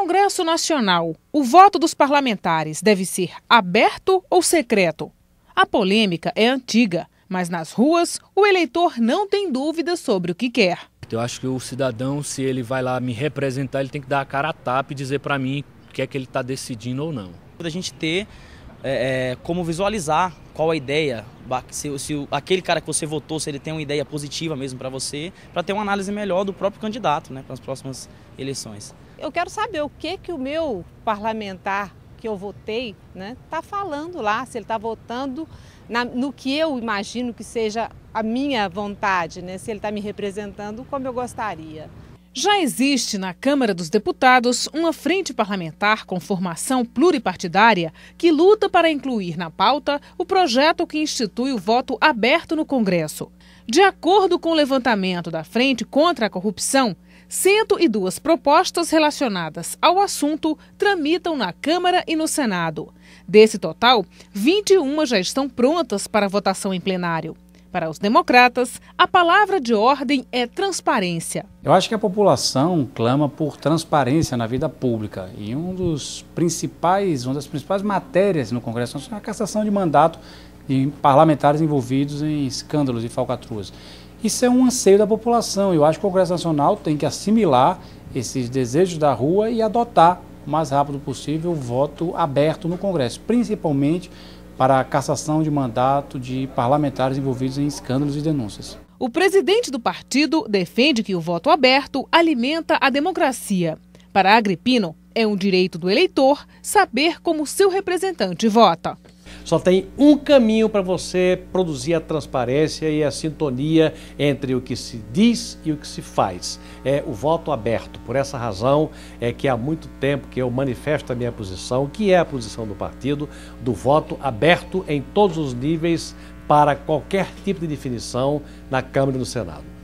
Congresso Nacional, o voto dos parlamentares deve ser aberto ou secreto? A polêmica é antiga, mas nas ruas o eleitor não tem dúvidas sobre o que quer. Eu acho que o cidadão, se ele vai lá me representar, ele tem que dar a cara a tapa e dizer para mim o que é que ele está decidindo ou não. A gente ter é, é como visualizar qual a ideia, se, se aquele cara que você votou, se ele tem uma ideia positiva mesmo para você, para ter uma análise melhor do próprio candidato né, para as próximas eleições. Eu quero saber o que, que o meu parlamentar que eu votei está né, tá falando lá, se ele está votando na, no que eu imagino que seja a minha vontade, né, se ele está me representando como eu gostaria. Já existe na Câmara dos Deputados uma frente parlamentar com formação pluripartidária que luta para incluir na pauta o projeto que institui o voto aberto no Congresso. De acordo com o levantamento da Frente contra a Corrupção, 102 propostas relacionadas ao assunto tramitam na Câmara e no Senado. Desse total, 21 já estão prontas para votação em plenário. Para os democratas, a palavra de ordem é transparência. Eu acho que a população clama por transparência na vida pública e um dos principais, uma das principais matérias no Congresso Nacional é a cassação de mandato de parlamentares envolvidos em escândalos e falcatruas. Isso é um anseio da população. Eu acho que o Congresso Nacional tem que assimilar esses desejos da rua e adotar o mais rápido possível o voto aberto no Congresso, principalmente para a cassação de mandato de parlamentares envolvidos em escândalos e denúncias. O presidente do partido defende que o voto aberto alimenta a democracia. Para Agripino, é um direito do eleitor saber como seu representante vota. Só tem um caminho para você produzir a transparência e a sintonia entre o que se diz e o que se faz. É o voto aberto. Por essa razão é que há muito tempo que eu manifesto a minha posição, que é a posição do partido, do voto aberto em todos os níveis para qualquer tipo de definição na Câmara e no Senado.